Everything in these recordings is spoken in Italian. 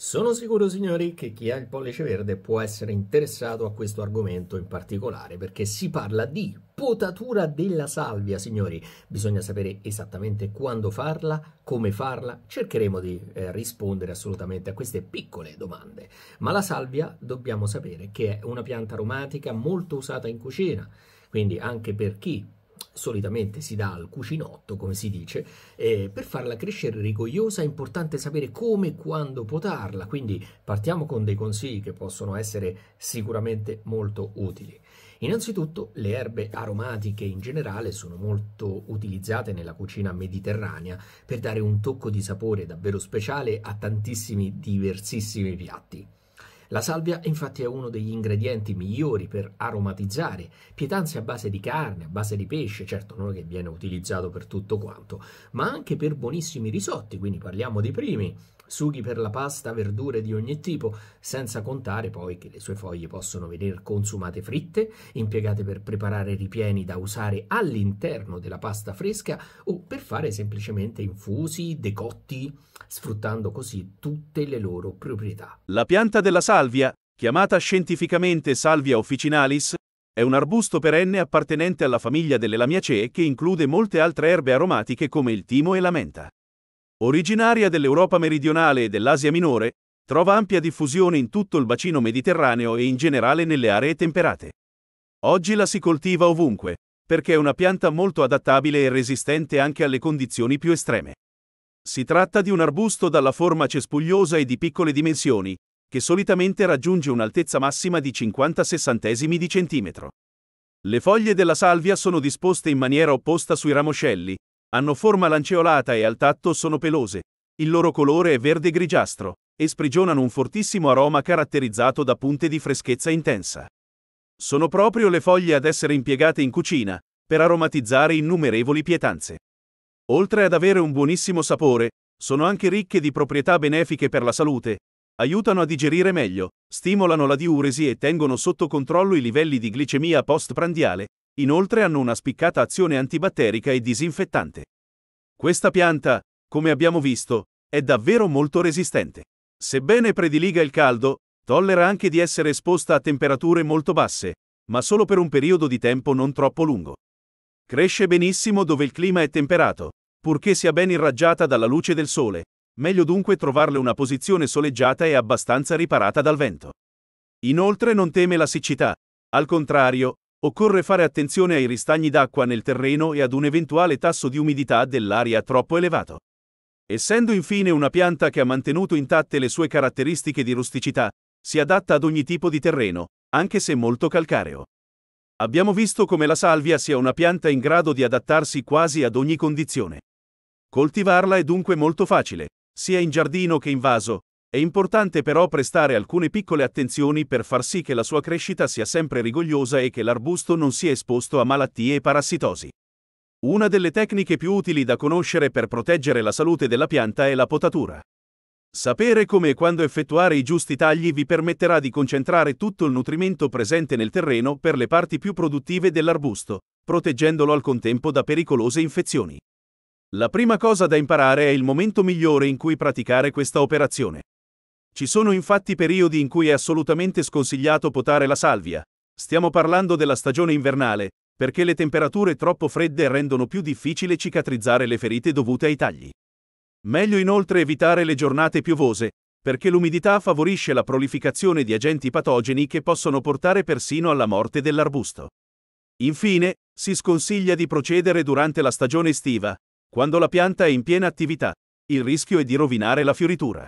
Sono sicuro signori che chi ha il pollice verde può essere interessato a questo argomento in particolare perché si parla di potatura della salvia signori, bisogna sapere esattamente quando farla, come farla, cercheremo di eh, rispondere assolutamente a queste piccole domande, ma la salvia dobbiamo sapere che è una pianta aromatica molto usata in cucina, quindi anche per chi solitamente si dà al cucinotto, come si dice, eh, per farla crescere rigogliosa è importante sapere come e quando potarla, quindi partiamo con dei consigli che possono essere sicuramente molto utili. Innanzitutto le erbe aromatiche in generale sono molto utilizzate nella cucina mediterranea per dare un tocco di sapore davvero speciale a tantissimi diversissimi piatti. La salvia infatti è uno degli ingredienti migliori per aromatizzare pietanze a base di carne, a base di pesce, certo non è che viene utilizzato per tutto quanto, ma anche per buonissimi risotti, quindi parliamo dei primi, sughi per la pasta, verdure di ogni tipo, senza contare poi che le sue foglie possono venire consumate fritte, impiegate per preparare ripieni da usare all'interno della pasta fresca o per fare semplicemente infusi, decotti, sfruttando così tutte le loro proprietà. La pianta della salvia, chiamata scientificamente Salvia officinalis, è un arbusto perenne appartenente alla famiglia delle lamiacee che include molte altre erbe aromatiche come il timo e la menta. Originaria dell'Europa meridionale e dell'Asia minore, trova ampia diffusione in tutto il bacino mediterraneo e in generale nelle aree temperate. Oggi la si coltiva ovunque, perché è una pianta molto adattabile e resistente anche alle condizioni più estreme. Si tratta di un arbusto dalla forma cespugliosa e di piccole dimensioni, che solitamente raggiunge un'altezza massima di 50 sessantesimi di centimetro. Le foglie della salvia sono disposte in maniera opposta sui ramoscelli, hanno forma lanceolata e al tatto sono pelose. Il loro colore è verde grigiastro e sprigionano un fortissimo aroma caratterizzato da punte di freschezza intensa. Sono proprio le foglie ad essere impiegate in cucina per aromatizzare innumerevoli pietanze. Oltre ad avere un buonissimo sapore, sono anche ricche di proprietà benefiche per la salute, aiutano a digerire meglio, stimolano la diuresi e tengono sotto controllo i livelli di glicemia post-prandiale, Inoltre hanno una spiccata azione antibatterica e disinfettante. Questa pianta, come abbiamo visto, è davvero molto resistente. Sebbene prediliga il caldo, tollera anche di essere esposta a temperature molto basse, ma solo per un periodo di tempo non troppo lungo. Cresce benissimo dove il clima è temperato, purché sia ben irraggiata dalla luce del sole, meglio dunque trovarle una posizione soleggiata e abbastanza riparata dal vento. Inoltre non teme la siccità, al contrario, Occorre fare attenzione ai ristagni d'acqua nel terreno e ad un eventuale tasso di umidità dell'aria troppo elevato. Essendo infine una pianta che ha mantenuto intatte le sue caratteristiche di rusticità, si adatta ad ogni tipo di terreno, anche se molto calcareo. Abbiamo visto come la salvia sia una pianta in grado di adattarsi quasi ad ogni condizione. Coltivarla è dunque molto facile, sia in giardino che in vaso, è importante però prestare alcune piccole attenzioni per far sì che la sua crescita sia sempre rigogliosa e che l'arbusto non sia esposto a malattie e parassitosi. Una delle tecniche più utili da conoscere per proteggere la salute della pianta è la potatura. Sapere come e quando effettuare i giusti tagli vi permetterà di concentrare tutto il nutrimento presente nel terreno per le parti più produttive dell'arbusto, proteggendolo al contempo da pericolose infezioni. La prima cosa da imparare è il momento migliore in cui praticare questa operazione. Ci sono infatti periodi in cui è assolutamente sconsigliato potare la salvia. Stiamo parlando della stagione invernale, perché le temperature troppo fredde rendono più difficile cicatrizzare le ferite dovute ai tagli. Meglio inoltre evitare le giornate piovose, perché l'umidità favorisce la prolificazione di agenti patogeni che possono portare persino alla morte dell'arbusto. Infine, si sconsiglia di procedere durante la stagione estiva, quando la pianta è in piena attività. Il rischio è di rovinare la fioritura.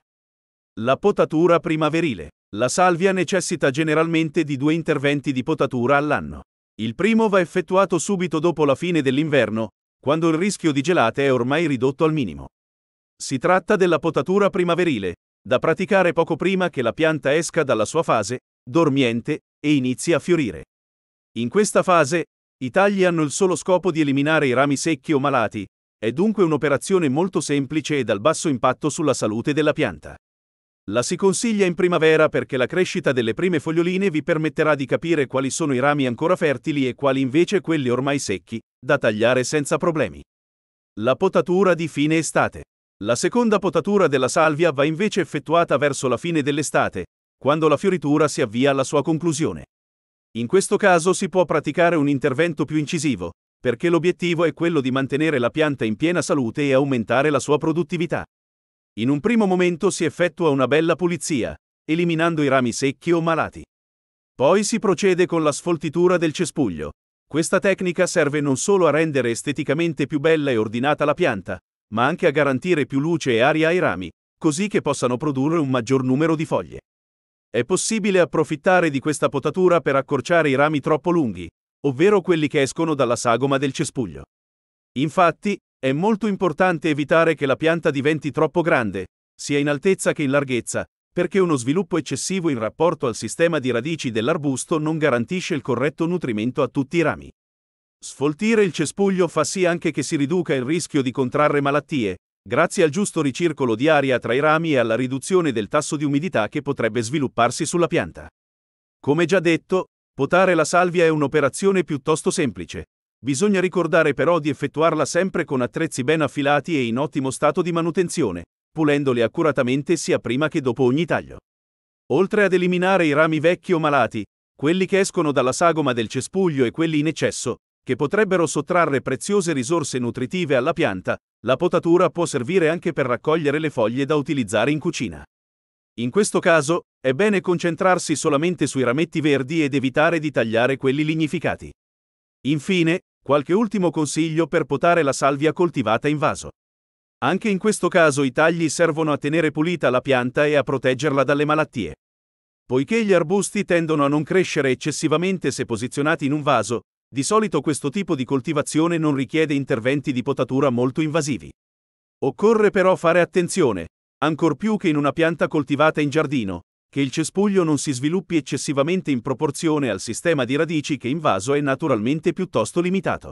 La potatura primaverile. La salvia necessita generalmente di due interventi di potatura all'anno. Il primo va effettuato subito dopo la fine dell'inverno, quando il rischio di gelate è ormai ridotto al minimo. Si tratta della potatura primaverile, da praticare poco prima che la pianta esca dalla sua fase, dormiente, e inizi a fiorire. In questa fase, i tagli hanno il solo scopo di eliminare i rami secchi o malati, è dunque un'operazione molto semplice e dal basso impatto sulla salute della pianta. La si consiglia in primavera perché la crescita delle prime foglioline vi permetterà di capire quali sono i rami ancora fertili e quali invece quelli ormai secchi, da tagliare senza problemi. La potatura di fine estate. La seconda potatura della salvia va invece effettuata verso la fine dell'estate, quando la fioritura si avvia alla sua conclusione. In questo caso si può praticare un intervento più incisivo, perché l'obiettivo è quello di mantenere la pianta in piena salute e aumentare la sua produttività. In un primo momento si effettua una bella pulizia, eliminando i rami secchi o malati. Poi si procede con la sfoltitura del cespuglio. Questa tecnica serve non solo a rendere esteticamente più bella e ordinata la pianta, ma anche a garantire più luce e aria ai rami, così che possano produrre un maggior numero di foglie. È possibile approfittare di questa potatura per accorciare i rami troppo lunghi, ovvero quelli che escono dalla sagoma del cespuglio. Infatti, è molto importante evitare che la pianta diventi troppo grande, sia in altezza che in larghezza, perché uno sviluppo eccessivo in rapporto al sistema di radici dell'arbusto non garantisce il corretto nutrimento a tutti i rami. Sfoltire il cespuglio fa sì anche che si riduca il rischio di contrarre malattie, grazie al giusto ricircolo di aria tra i rami e alla riduzione del tasso di umidità che potrebbe svilupparsi sulla pianta. Come già detto, potare la salvia è un'operazione piuttosto semplice, Bisogna ricordare però di effettuarla sempre con attrezzi ben affilati e in ottimo stato di manutenzione, pulendoli accuratamente sia prima che dopo ogni taglio. Oltre ad eliminare i rami vecchi o malati, quelli che escono dalla sagoma del cespuglio e quelli in eccesso, che potrebbero sottrarre preziose risorse nutritive alla pianta, la potatura può servire anche per raccogliere le foglie da utilizzare in cucina. In questo caso, è bene concentrarsi solamente sui rametti verdi ed evitare di tagliare quelli lignificati. Infine, Qualche ultimo consiglio per potare la salvia coltivata in vaso. Anche in questo caso i tagli servono a tenere pulita la pianta e a proteggerla dalle malattie. Poiché gli arbusti tendono a non crescere eccessivamente se posizionati in un vaso, di solito questo tipo di coltivazione non richiede interventi di potatura molto invasivi. Occorre però fare attenzione, ancor più che in una pianta coltivata in giardino, che il cespuglio non si sviluppi eccessivamente in proporzione al sistema di radici che invaso è naturalmente piuttosto limitato.